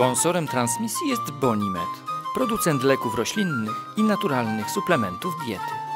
Sponsorem transmisji jest Bonimet, producent leków roślinnych i naturalnych suplementów diety.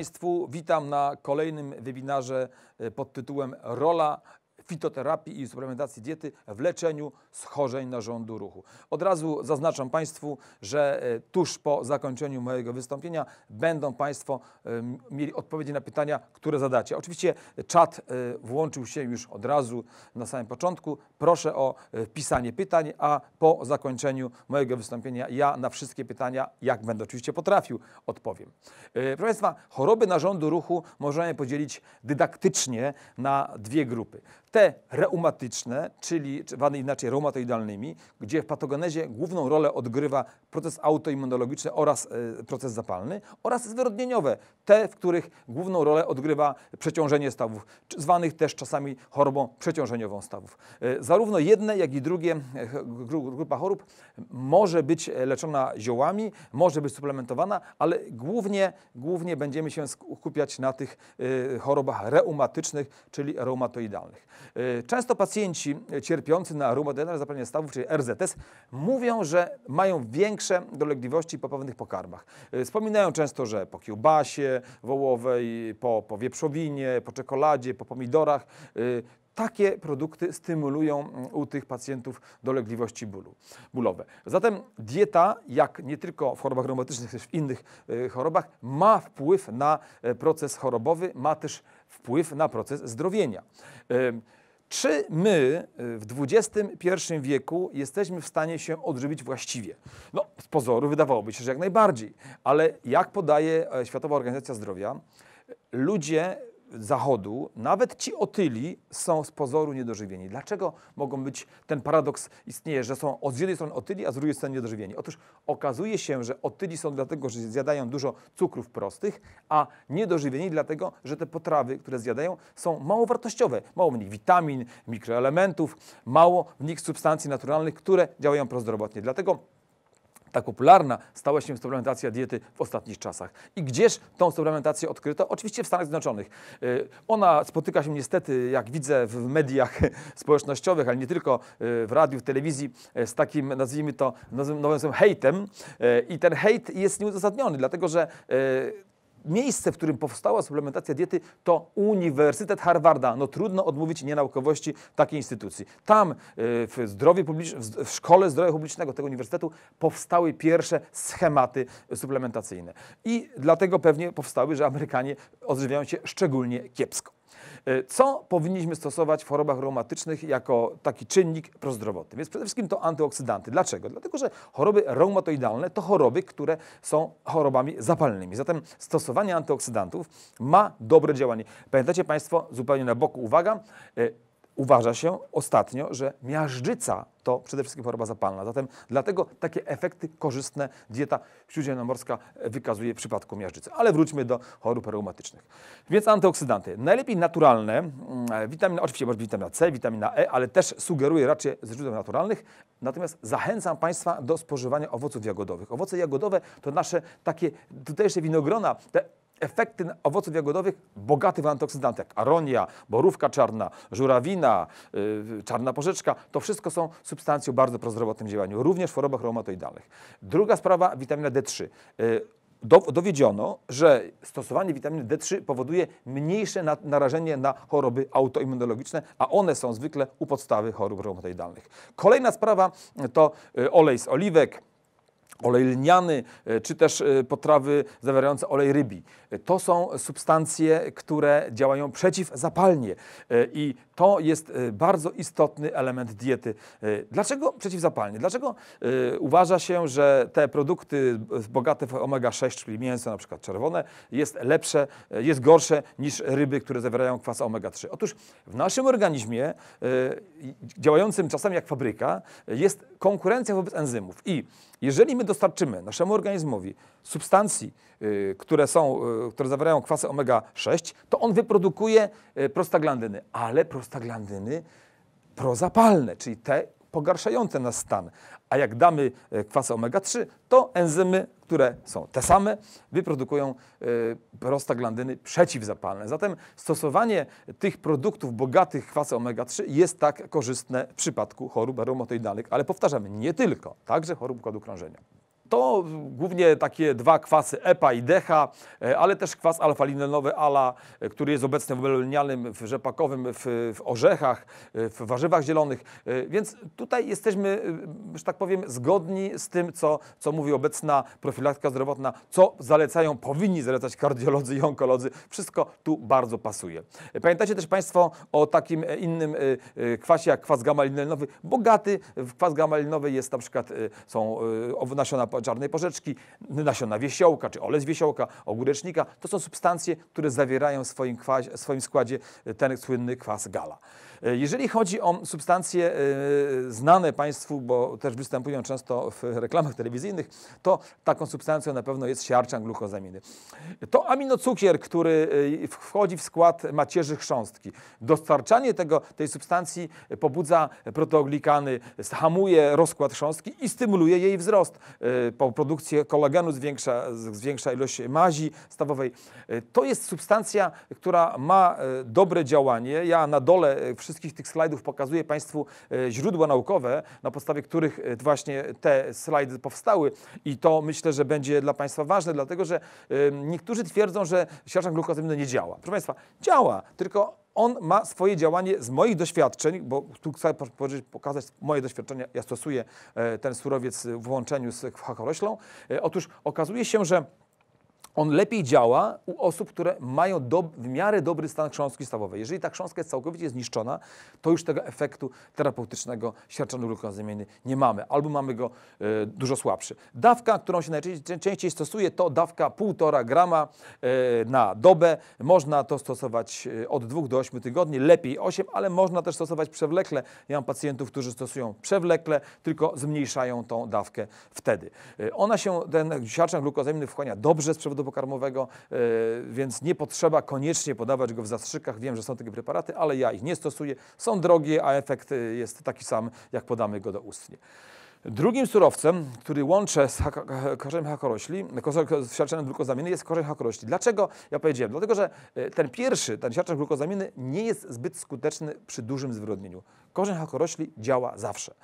Państwu. Witam na kolejnym webinarze e, pod tytułem Rola fitoterapii i suplementacji diety w leczeniu schorzeń narządu ruchu. Od razu zaznaczam Państwu, że e, tuż po zakończeniu mojego wystąpienia będą Państwo mieli odpowiedzi na pytania, które zadacie. Oczywiście czat e, włączył się już od razu na samym początku. Proszę o e, pisanie pytań, a po zakończeniu mojego wystąpienia ja na wszystkie pytania, jak będę oczywiście potrafił, odpowiem. Proszę Państwa, choroby narządu ruchu możemy podzielić dydaktycznie na dwie grupy. Te te reumatyczne, czyli zwane inaczej reumatoidalnymi, gdzie w patogenezie główną rolę odgrywa proces autoimmunologiczny oraz e, proces zapalny, oraz zwyrodnieniowe, te, w których główną rolę odgrywa przeciążenie stawów, zwanych też czasami chorobą przeciążeniową stawów. E, zarówno jedne, jak i drugie e, grupa chorób może być leczona ziołami, może być suplementowana, ale głównie, głównie będziemy się skupiać na tych chorobach reumatycznych, czyli reumatoidalnych. Y, często pacjenci cierpiący na rumodelne zapalenie stawów, czyli RZS, mówią, że mają większe dolegliwości po pewnych pokarmach. Y, wspominają często, że po kiełbasie wołowej, po, po wieprzowinie, po czekoladzie, po pomidorach y, takie produkty stymulują mm, u tych pacjentów dolegliwości bólu, bólowe. Zatem dieta, jak nie tylko w chorobach reumatycznych, też w innych chorobach, ma wpływ na e, proces chorobowy, ma też wpływ na proces zdrowienia. Czy my y, w XXI wieku jesteśmy w stanie się odżywić właściwie? No, z pozoru wydawałoby się, że jak najbardziej, ale jak podaje e, Światowa Organizacja Zdrowia, ludzie Zachodu, nawet ci otyli są z pozoru niedożywieni. Dlaczego mogą być, ten paradoks istnieje, że są z jednej strony otyli, a z drugiej strony niedożywieni? Otóż okazuje się, że otyli są dlatego, że zjadają dużo cukrów prostych, a niedożywieni dlatego, że te potrawy, które zjadają są mało wartościowe. Mało w nich witamin, mikroelementów, mało w nich substancji naturalnych, które działają prozdrowotnie. Dlatego tak popularna stała się suplementacja diety w ostatnich czasach. I gdzież tą suplementację odkryto? Oczywiście w Stanach Zjednoczonych. Y, ona spotyka się niestety, jak widzę w mediach społecznościowych, ale nie tylko y, w radiu, w telewizji, y, z takim, nazwijmy to, nowym słowem, hejtem. I ten hejt jest nieuzasadniony, dlatego że miejsce, w którym powstała suplementacja diety, to Uniwersytet Harvarda. No trudno odmówić nienaukowości takiej instytucji. Tam e, w, zdrowie w Szkole Zdrowia Publicznego tego uniwersytetu powstały pierwsze schematy suplementacyjne. I dlatego pewnie powstały, że Amerykanie odżywiają się szczególnie kiepsko. E, co powinniśmy stosować w chorobach reumatycznych jako taki czynnik prozdrowotny? Więc przede wszystkim to antyoksydanty. Dlaczego? Dlatego, że choroby reumatoidalne to choroby, które są chorobami zapalnymi. Zatem stosowanie antyoksydantów ma dobre działanie. Pamiętacie Państwo, zupełnie na boku uwaga, e, uważa się ostatnio, że miażdżyca to przede wszystkim choroba zapalna. Zatem dlatego takie efekty korzystne dieta śródziemnomorska wykazuje w przypadku miażdżycy. Ale wróćmy do chorób reumatycznych. Więc antyoksydanty. Najlepiej naturalne, mm, witamina, oczywiście witamina C, witamina E, ale też sugeruję raczej ze źródeł naturalnych. Natomiast zachęcam Państwa do spożywania owoców jagodowych. Owoce jagodowe to nasze takie tutejsze winogrona, te efekty owoców jagodowych bogatych w antyoksydanty, jak aronia, borówka czarna, żurawina, yy, czarna porzeczka, to wszystko są substancje o bardzo prozdrowotnym działaniu, również w chorobach reumatoidalnych. Druga sprawa, witamina D3. Yy, dowiedziono, że stosowanie witaminy D3 powoduje mniejsze narażenie na choroby autoimmunologiczne, a one są zwykle u podstawy chorób reumatoidalnych. Kolejna sprawa to y, olej z oliwek, olej lniany, e, czy też e, potrawy zawierające olej rybi. E, to są substancje, które działają przeciwzapalnie i to jest y, bardzo istotny element diety. Y, dlaczego przeciwzapalnie? Dlaczego y, uważa się, że te produkty bogate w omega-6, czyli mięso na przykład czerwone, jest lepsze, jest gorsze niż ryby, które zawierają kwas omega-3? Otóż w naszym organizmie działającym czasami jak fabryka jest konkurencja wobec enzymów i jeżeli my dostarczymy naszemu organizmowi substancji, które, są, które zawierają kwasy omega-6, to on wyprodukuje prostaglandyny, ale prostaglandyny prostaglandyny prozapalne, czyli te pogarszające nas stan. A jak damy e, kwas omega-3, to enzymy, które są te same, wyprodukują e, prostaglandyny przeciwzapalne. Zatem stosowanie tych produktów bogatych kwasem omega-3 jest tak korzystne w przypadku chorób reumatoidalnych, ale powtarzam, nie tylko, także chorób układu krążenia to głównie takie dwa kwasy EPA i DEHA, ale też kwas alfalinenowy ALA, e, który jest obecny w melonialnym, w rzepakowym, w, w orzechach, e, w warzywach zielonych. E, więc tutaj jesteśmy, że tak powiem, zgodni z tym, co, co mówi obecna profilaktyka zdrowotna, co zalecają, powinni zalecać kardiolodzy i onkolodzy. Wszystko tu bardzo pasuje. Pamiętacie też Państwo o takim innym kwasie jak kwas gamalinowy, bogaty w kwas gamalinowy jest na przykład, są nasiona czarnej porzeczki, nasiona wiesiołka, czy olec wiesiołka, ogórecznika. To są substancje, które zawierają w swoim, swoim składzie e, ten słynny kwas gala. E, jeżeli chodzi o substancje e, znane Państwu, bo też występują często w reklamach telewizyjnych, to taką substancją na pewno jest siarczan glukozaminy. To aminocukier, który wchodzi w skład macierzy chrząstki. Dostarczanie tego, tej substancji pobudza proteoglikany, hamuje rozkład chrząstki i stymuluje jej wzrost po produkcji kolagenu zwiększa, zwiększa ilość mazi stawowej. To jest substancja, która ma e, dobre działanie. Ja na dole e, wszystkich tych slajdów pokazuję Państwu e, źródła naukowe, na podstawie których właśnie te slajdy powstały i to myślę, że będzie dla Państwa ważne, dlatego że niektórzy twierdzą, że siarczan glukozaminy nie działa. Proszę Państwa, działa, tylko on ma swoje działanie z moich doświadczeń, bo tu chcę pokazać moje doświadczenia, ja stosuję e, ten surowiec w łączeniu z hakoroślą. E, otóż okazuje się, że on lepiej działa u osób, które mają do, w miarę dobry stan krząski stawowej. Jeżeli ta krząska jest całkowicie zniszczona, to już tego efektu terapeutycznego siarczanu glukozamieny nie mamy, albo mamy go y, dużo słabszy. Dawka, którą się najczęściej stosuje, to dawka 1,5 grama y, na dobę. Można to stosować e, od 2 do 8 tygodni, lepiej 8, ale można też stosować przewlekle. Ja mam pacjentów, którzy stosują przewlekle, tylko zmniejszają tą dawkę wtedy. Y, ona się, ten siarczan glukozamienny wchłania dobrze z przewodu preparaty pokarmowego, e, więc nie potrzeba koniecznie podawać go w zastrzykach. Wiem, że są takie preparaty, ale ja ich nie stosuję. Są drogie, a efekt e, jest taki sam, jak podamy go do ustnie. Drugim surowcem, który łączę z korzeniem hakorośli, z siarczanem glukozaminy jest korzeń hakorośli. Dlaczego? Ja powiedziałem, dlatego że e, ten pierwszy, ten siarczan glukozaminy nie jest zbyt skuteczny przy dużym zwyrodnieniu. Korzeń hakorośli działa zawsze.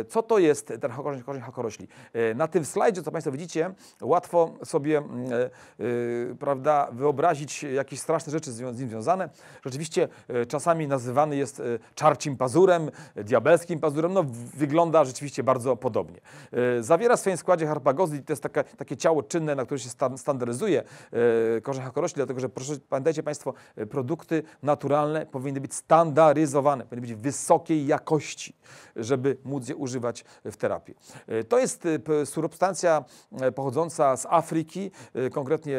E, co to jest ten korzeń, korzeń hakorośli? E, na tym slajdzie, co Państwo widzicie, łatwo sobie mm, e, prawda, wyobrazić jakieś straszne rzeczy z nim związane. Rzeczywiście czasami nazywany jest czarcim pazurem, diabelskim pazurem. No, wygląda rzeczywiście bardzo podobnie. Zawiera w swoim składzie harpagozy, to jest takie ciało czynne, na które się standaryzuje korzeń hakorośli, dlatego że proszę, pamiętajcie Państwo, produkty naturalne powinny być standaryzowane, powinny być wysokie wysokiej jakości, żeby móc je używać w terapii. E, to jest e, substancja e, pochodząca z Afryki, konkretnie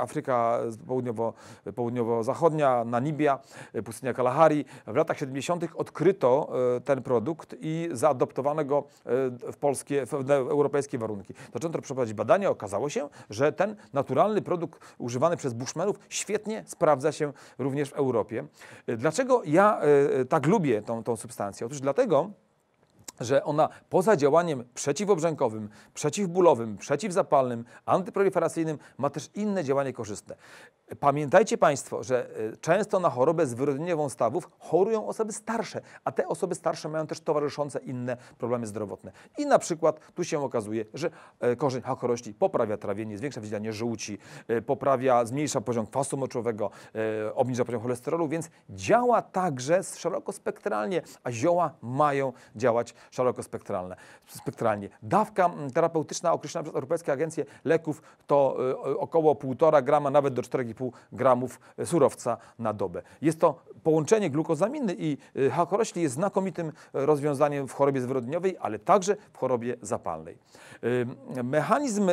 Afryka południowo, południowo-zachodnia, Namibia, pustynia Kalahari. W latach 70. odkryto ten produkt i zaadoptowano go w polskie, w europejskie warunki. Zaczęto przeprowadzić badania, okazało się, że ten naturalny produkt używany przez Bushmanów świetnie sprawdza się również w Europie. Dlaczego ja tak tak lubię tą, tą substancję? Otóż dlatego, że ona poza działaniem przeciwobrzękowym, przeciwbólowym, przeciwzapalnym, antyproliferacyjnym ma też inne działanie korzystne. Pamiętajcie Państwo, że e, często na chorobę zwyrodnieniową stawów chorują osoby starsze, a te osoby starsze mają też towarzyszące inne problemy zdrowotne. I na przykład tu się okazuje, że e, korzeń hakorośli poprawia trawienie, zwiększa wydzielanie żółci, e, poprawia, zmniejsza poziom kwasu moczowego, obniża poziom cholesterolu, więc działa także szeroko spektralnie, a zioła mają działać szerokospektralne. Spektralnie. Dawka mm, terapeutyczna określona przez Europejskie Agencje Leków to y, około 1,5 grama, nawet do 4,5 gramów surowca na dobę. Jest to połączenie glukozaminy i y, hakorośli jest znakomitym rozwiązaniem w chorobie zwyrodniowej, ale także w chorobie zapalnej. Y, mechanizm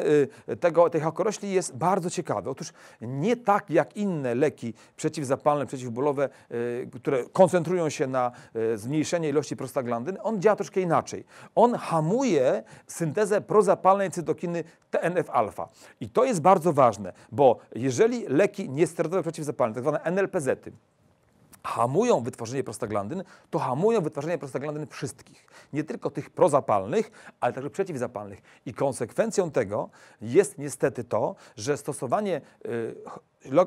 tego, tej hakorośli jest bardzo ciekawy. Otóż nie tak jak inne leki przeciwzapalne, przeciwbólowe, które koncentrują się na zmniejszenie ilości prostaglandyny, on działa troszkę inaczej. On hamuje syntezę prozapalnej cytokiny TNF-alfa. I to jest bardzo ważne, bo jeżeli leki niesteroidowe przeciwzapalne, tak zwane NLPZ-y, hamują wytworzenie prostaglandyn, to hamują wytworzenie prostaglandyn wszystkich. Nie tylko tych prozapalnych, ale także przeciwzapalnych. I konsekwencją tego jest niestety to, że stosowanie y,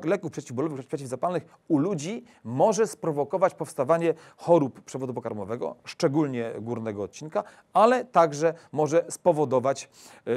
leków przeciwbólowych, przeciwzapalnych u ludzi może sprowokować powstawanie chorób przewodu pokarmowego, szczególnie górnego odcinka, ale także może spowodować,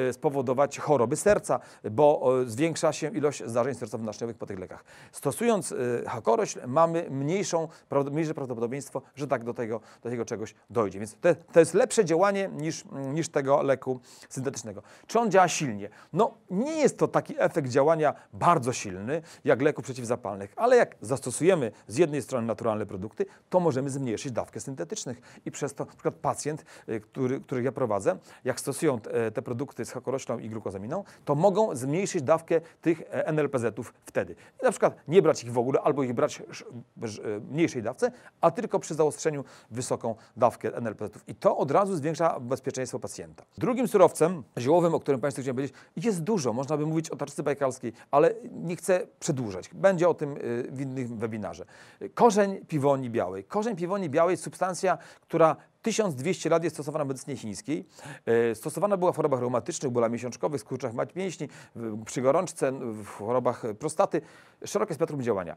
y, spowodować choroby serca, bo y, zwiększa się ilość zdarzeń sercowo-naczyniowych po tych lekach. Stosując y, hakorośl mamy mniejszą, mniejsze prawdopodobieństwo, że tak do tego, do tego czegoś dojdzie. Więc to jest lepsze działanie niż, niż tego leku syntetycznego. Czy on działa silnie? No nie jest to taki efekt działania bardzo silny, jak leków przeciwzapalnych. Ale jak zastosujemy z jednej strony naturalne produkty, to możemy zmniejszyć dawkę syntetycznych. I przez to na przykład pacjent, y, który, których ja prowadzę, jak stosują e, te produkty z hakoroślą i glukozaminą, to mogą zmniejszyć dawkę tych e, NLPZ-ów wtedy. I na przykład nie brać ich w ogóle, albo ich brać e, w mniejszej dawce, a tylko przy zaostrzeniu wysoką dawkę NLPZ-ów. I to od razu zwiększa bezpieczeństwo pacjenta. Drugim surowcem ziołowym, o którym Państwu chciałem powiedzieć, jest dużo. Można by mówić o tarczycy bajkalskiej, ale nie chcę przedłużać. Będzie o tym y, w innym webinarze. Korzeń piwoni białej. Korzeń piwoni białej jest substancja, która 1200 lat jest stosowana w medycynie chińskiej. Y, stosowana była w chorobach reumatycznych, bólach miesiączkowych, skurczach mięśni, przy gorączce, w chorobach prostaty. Szerokie spektrum działania.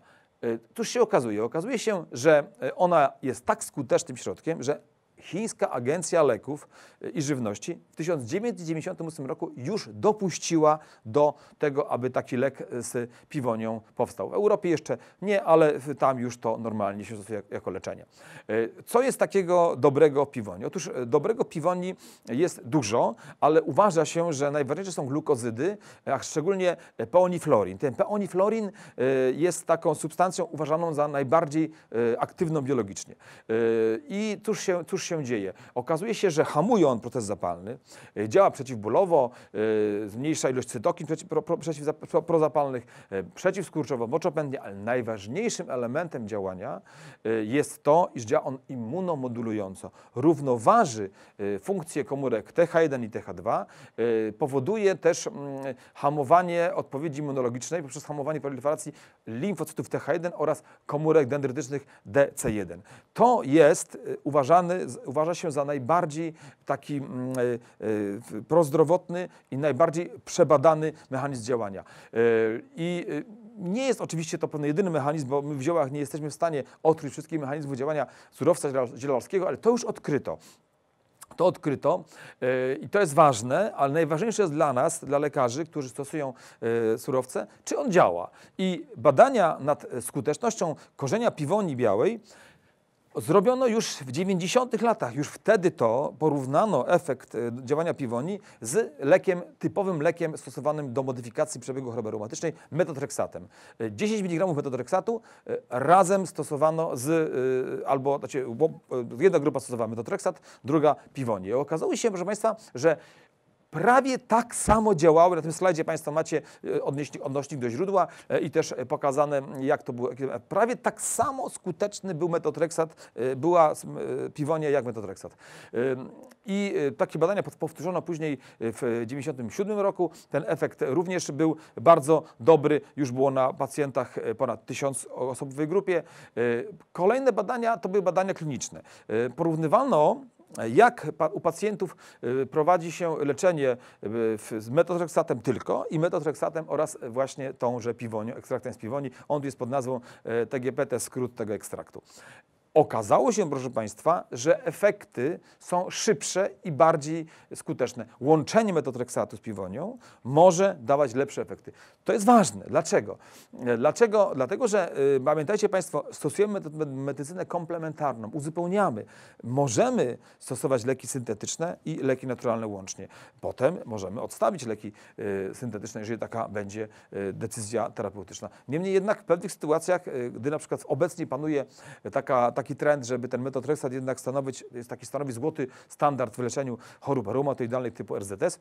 Cóż y, się okazuje? Okazuje się, że ona jest tak skutecznym środkiem, że chińska agencja leków y, i żywności w 1998 roku już dopuściła do tego, aby taki lek y, z piwonią powstał. W Europie jeszcze nie, ale tam już to normalnie się stosuje jako leczenie. Y, co jest takiego dobrego piwoni? Otóż dobrego piwoni jest dużo, ale uważa się, że najważniejsze są glukozydy, a szczególnie peoniflorin. Ten peoniflorin jest taką substancją uważaną za najbardziej aktywną biologicznie. I cóż się, cóż się się dzieje? Okazuje się, że hamuje on proces zapalny, y, działa przeciwbólowo, y, zmniejsza ilość cytokin prozapalnych, y, przeciwskurczowo, moczopędnie, ale najważniejszym elementem działania jest to, iż działa on immunomodulująco. Równoważy funkcje komórek TH1 i TH2, powoduje też mm, hamowanie odpowiedzi immunologicznej poprzez hamowanie proliferacji limfocytów TH1 oraz komórek dendrytycznych DC1. To jest uważany uważa się za najbardziej taki mm, e, e, prozdrowotny i najbardziej przebadany mechanizm działania. E, I nie jest oczywiście to pewien jedyny mechanizm, bo my w ziołach nie jesteśmy w stanie odkryć wszystkich mechanizmów działania surowca zielarskiego, ale to już odkryto. To odkryto i to jest ważne, ale najważniejsze jest dla nas, dla lekarzy, którzy stosują surowce, czy on działa. I badania nad skutecznością korzenia piwoni białej Zrobiono już w 90 latach, już wtedy to porównano efekt e, działania piwoni z lekiem, typowym lekiem stosowanym do modyfikacji przebiegu choroby reumatycznej, metotreksatem. 10 mg metotreksatu razem stosowano z, e, albo, znaczy, e, jedna grupa stosowała metotreksat, druga piwoni. I okazało się, proszę Państwa, że prawie tak samo działały. Na tym slajdzie Państwo macie e, odnośnik, odnośnik do źródła e, i też e, pokazane, jak to było. Prawie tak samo skuteczny był metotreksat, była piwonia jak metotreksat. I takie badania powtórzono później w 1997 roku. Ten efekt również był bardzo dobry. Już było na pacjentach ponad 1000 osób w grupie. Kolejne badania to były badania kliniczne. Porównywano jak u pacjentów y, prowadzi się leczenie y, z metotreksatem tylko i metotreksatem oraz właśnie tąże piwonią, ekstraktem z piwoni. On jest pod nazwą y, tgp TGPT, skrót tego ekstraktu. Okazało się, proszę Państwa, że efekty są szybsze i bardziej skuteczne. Łączenie metotreksatu z piwonią może dawać lepsze efekty. To jest ważne. Dlaczego? E, dlaczego? Dlatego, że y, pamiętajcie Państwo, stosujemy medycynę komplementarną, uzupełniamy. Możemy stosować leki syntetyczne i leki naturalne łącznie. Potem możemy odstawić leki y, syntetyczne, jeżeli taka będzie y, decyzja terapeutyczna. Niemniej jednak w pewnych sytuacjach, y, gdy na przykład obecnie panuje taka taki trend, żeby ten metotreksat jednak stanowić, jest taki stanowi złoty standard w leczeniu chorób reumatoidalnych typu RZS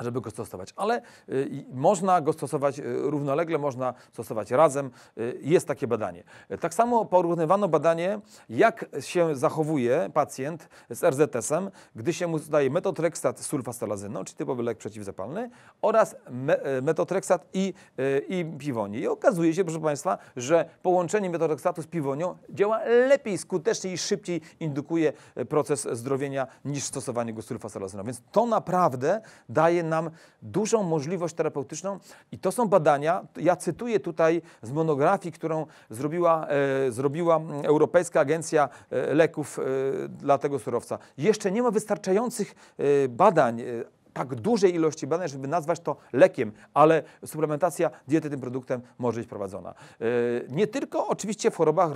żeby go stosować. Ale y, można go stosować y, równolegle, można stosować razem. Y, jest takie badanie. Tak samo porównywano badanie, jak się zachowuje pacjent z RZS-em, gdy się mu zdaje metotreksat z sulfastalazyną, czyli typowy lek przeciwzapalny, oraz me, y, metotreksat i, y, i piwonię. I okazuje się, proszę Państwa, że połączenie metotreksatu z piwonią działa lepiej, skuteczniej i szybciej indukuje y, proces zdrowienia niż stosowanie go sulfastalazyną. Więc to naprawdę daje nam dużą możliwość terapeutyczną i to są badania, ja cytuję tutaj z monografii, którą zrobiła, e, zrobiła Europejska Agencja e, Leków e, dla tego surowca. Jeszcze nie ma wystarczających e, badań e, tak dużej ilości badań, żeby nazwać to lekiem, ale suplementacja diety tym produktem może być prowadzona. E, nie tylko oczywiście w chorobach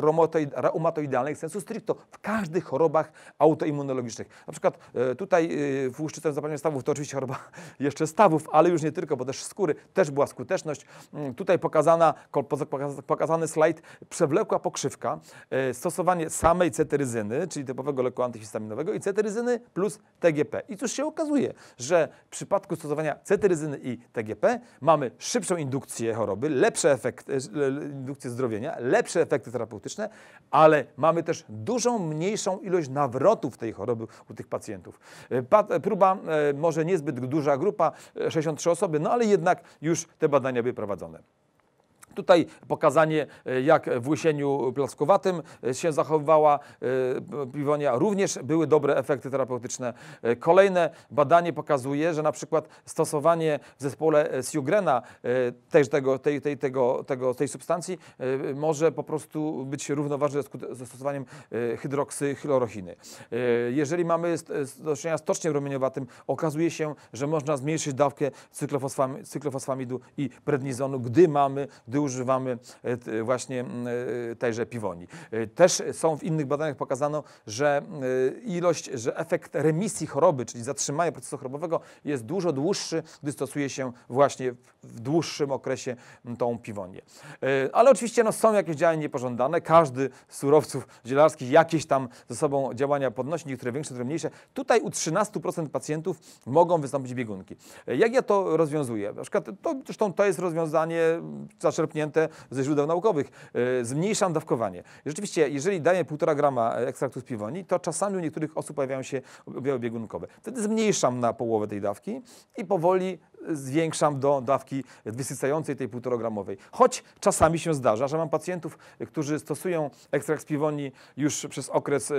reumatoidalnych, sensu stricto, w każdych chorobach autoimmunologicznych. Na przykład e, tutaj e, w łuszczycę zapalenia stawów to oczywiście choroba jeszcze stawów, ale już nie tylko, bo też skóry też była skuteczność. Mm, tutaj pokazana, pokazany slajd, przewlekła pokrzywka, stosowanie samej ceteryzyny, czyli typowego leku antyhistaminowego i ceteryzyny plus TGP. I cóż się okazuje, że w przypadku stosowania cetyryzyny i TGP mamy szybszą indukcję choroby, lepsze efekty, e, indukcję zdrowienia, lepsze efekty terapeutyczne, ale mamy też dużą mniejszą ilość nawrotów tej choroby u tych pacjentów. E, e, próba może niezbyt duża grupa, 63 osoby, no ale jednak już te badania były prowadzone. Tutaj pokazanie, e, jak w łysieniu plaskowatym e, się zachowywała e, piwonia. Również były dobre efekty terapeutyczne. Kolejne badanie pokazuje, że na przykład stosowanie w zespole Siugrena też tego, tej, tej, tego, tego, tej substancji może po prostu być równoważne ze stosowaniem hydroksychlorochiny. Jeżeli mamy do czynienia z toczkiem promieniowatym, okazuje się, że można zmniejszyć dawkę cyklofosfamidu i prednizonu, gdy mamy, gdy używamy e, właśnie e, tejże piwoni. E, też są w innych badaniach pokazano, że ilość, że efekt remisji choroby, czyli zatrzymania procesu chorobowego jest dużo dłuższy, gdy stosuje się właśnie w dłuższym okresie tą piwonię. Ale oczywiście no, są jakieś działania niepożądane. Każdy z surowców zielarskich jakieś tam ze sobą działania podnosi, niektóre większe, niektóre mniejsze. Tutaj u 13% pacjentów mogą wystąpić biegunki. Jak ja to rozwiązuję? Na przykład, to, zresztą to jest rozwiązanie zaczerpnięte czerpnięte ze źródeł naukowych. E, zmniejszam dawkowanie. Rzeczywiście, jeżeli daję 1,5 grama e, ekstraktu z piwoni, to czasami u niektórych osób pojawiają się objawy biegunkowe. Wtedy zmniejszam na połowę tej dawki i powoli zwiększam do dawki wysycającej, tej półtorogramowej. Choć czasami się zdarza, że mam pacjentów, którzy stosują ekstrakt z piwoni już przez okres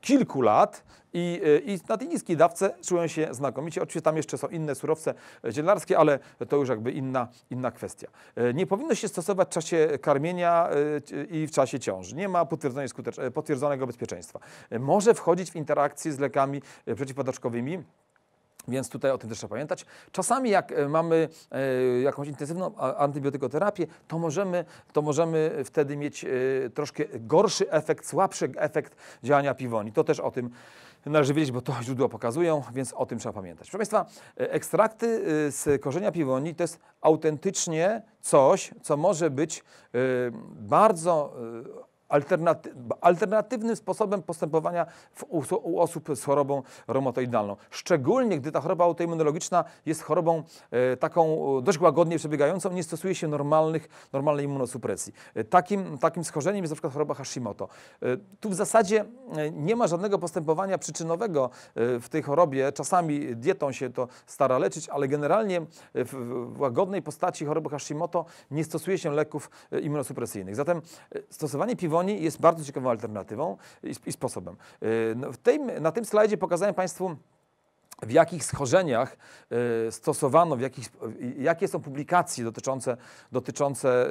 kilku lat i, y, i na tej niskiej dawce czują się znakomicie. Oczywiście tam jeszcze są inne surowce zielarskie, ale to już jakby inna, inna kwestia. E, nie powinno się stosować w czasie karmienia e, i w czasie ciąży. Nie ma potwierdzonego bezpieczeństwa. E, może wchodzić w interakcje z lekami przeciwpadaczkowymi, więc tutaj o tym też trzeba pamiętać. Czasami jak e, mamy e, jakąś intensywną antybiotykoterapię, to możemy, to możemy wtedy mieć e, troszkę gorszy efekt, słabszy efekt działania piwoni. To też o tym należy wiedzieć, bo to źródła pokazują, więc o tym trzeba pamiętać. Proszę Państwa, ekstrakty z korzenia piwoni to jest autentycznie coś, co może być bardzo alternatywnym sposobem postępowania u, osób z chorobą reumatoidalną. Szczególnie, gdy ta choroba autoimmunologiczna jest chorobą e, taką e, dość łagodnie przebiegającą, nie stosuje się normalnych, normalnej immunosupresji. E, takim, takim schorzeniem jest na przykład choroba Hashimoto. tu w zasadzie nie ma żadnego postępowania przyczynowego w tej chorobie. Czasami dietą się to stara leczyć, ale generalnie w, w łagodnej postaci choroby Hashimoto nie stosuje się leków immunosupresyjnych. Zatem stosowanie piwo jest bardzo ciekawą alternatywą i, i sposobem. Y, no, na tym slajdzie pokazałem Państwu w jakich schorzeniach y, stosowano, w jakich, y, jakie są publikacje dotyczące, dotyczące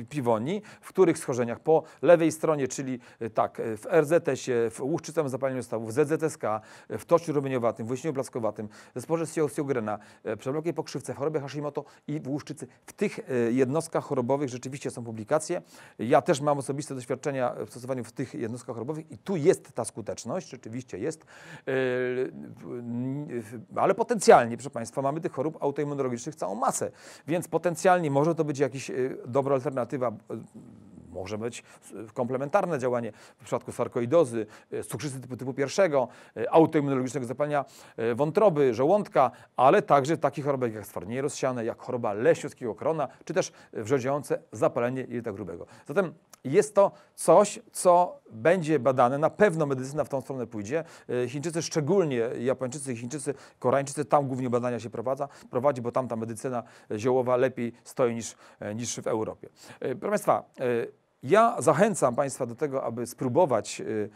y, piwoni, w których schorzeniach. Po lewej stronie, czyli tak, w RZS-ie, w łuszczycowym zapaleniu stawów, w ZZSK, w toczu rumieniowatym, w łyśnieniu plaskowatym, w zespoże siogrena, przewlokłej pokrzywce, w chorobie Hashimoto i w łuszczycy. W tych jednostkach chorobowych rzeczywiście są publikacje. Ja też mam osobiste doświadczenia w stosowaniu w tych jednostkach chorobowych i tu jest ta skuteczność, rzeczywiście jest. Yy, ale potencjalnie, proszę Państwa, mamy tych chorób autoimmunologicznych całą masę, więc potencjalnie może to być jakaś y, dobra alternatywa y, może być y, komplementarne działanie w przypadku sarkoidozy, y, cukrzycy typu, typu pierwszego, y, autoimmunologicznego zapalenia wątroby, żołądka, ale także takich chorób jak stwardnienie rozsiane, jak choroba leśniowskiego krona, czy też wrzodziejące zapalenie jelita grubego. Zatem jest to coś, co będzie badane. Na pewno medycyna w tą stronę pójdzie. Chińczycy, szczególnie Japończycy, Chińczycy, Koreańczycy, tam głównie badania się prowadza, prowadzi, bo tam ta medycyna ziołowa lepiej stoi niż, niż w Europie. Proszę Państwa, ja zachęcam Państwa do tego, aby spróbować y,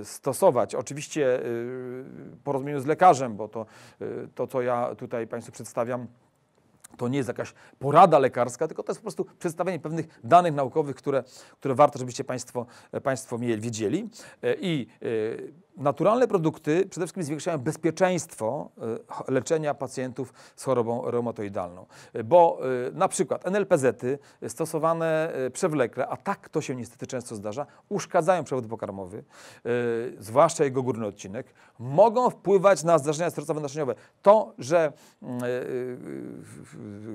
y, stosować, oczywiście y, porozumieniu z lekarzem, bo to, to co ja tutaj Państwu przedstawiam, to nie jest jakaś porada lekarska, tylko to jest po prostu przedstawienie pewnych danych naukowych, które, które warto, żebyście Państwo, państwo wiedzieli. I naturalne produkty przede wszystkim zwiększają bezpieczeństwo e, leczenia pacjentów z chorobą reumatoidalną, e, bo e, na przykład NLPZ-y stosowane przewlekle, a tak to się niestety często zdarza, uszkadzają przewód pokarmowy, zwłaszcza jego górny odcinek, mogą wpływać na zdarzenia sercowe naczyniowe. To, że mm,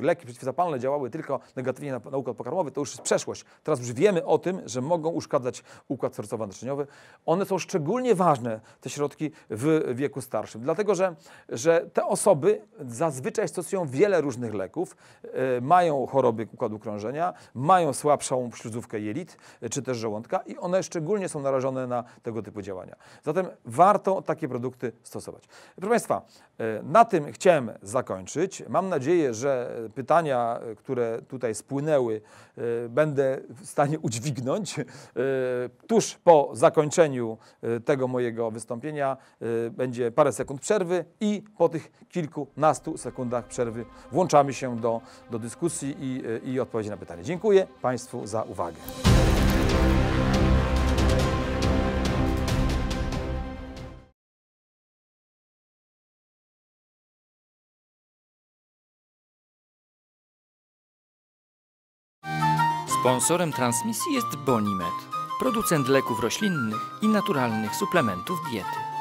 leki przeciwzapalne działały tylko negatywnie na, na układ pokarmowy, to już jest przeszłość. Teraz już wiemy o tym, że mogą uszkadzać układ sercowo-naczyniowy. One są szczególnie ważne te środki w wieku starszym. Dlatego, że, że te osoby zazwyczaj stosują wiele różnych leków, e, mają choroby układu krążenia, mają słabszą śluzówkę jelit e, czy też żołądka i one szczególnie są narażone na tego typu działania. Zatem warto takie produkty stosować. Proszę Państwa, E, na tym chciałem zakończyć. Mam nadzieję, że pytania, e, które tutaj spłynęły, e, będę w stanie udźwignąć. Tuż po zakończeniu tego mojego wystąpienia będzie parę sekund przerwy i po tych kilkunastu sekundach przerwy włączamy się do, do dyskusji i, i odpowiedzi na pytania. Dziękuję Państwu za uwagę. Sponsorem transmisji jest Bonimed, producent leków roślinnych i naturalnych suplementów diety.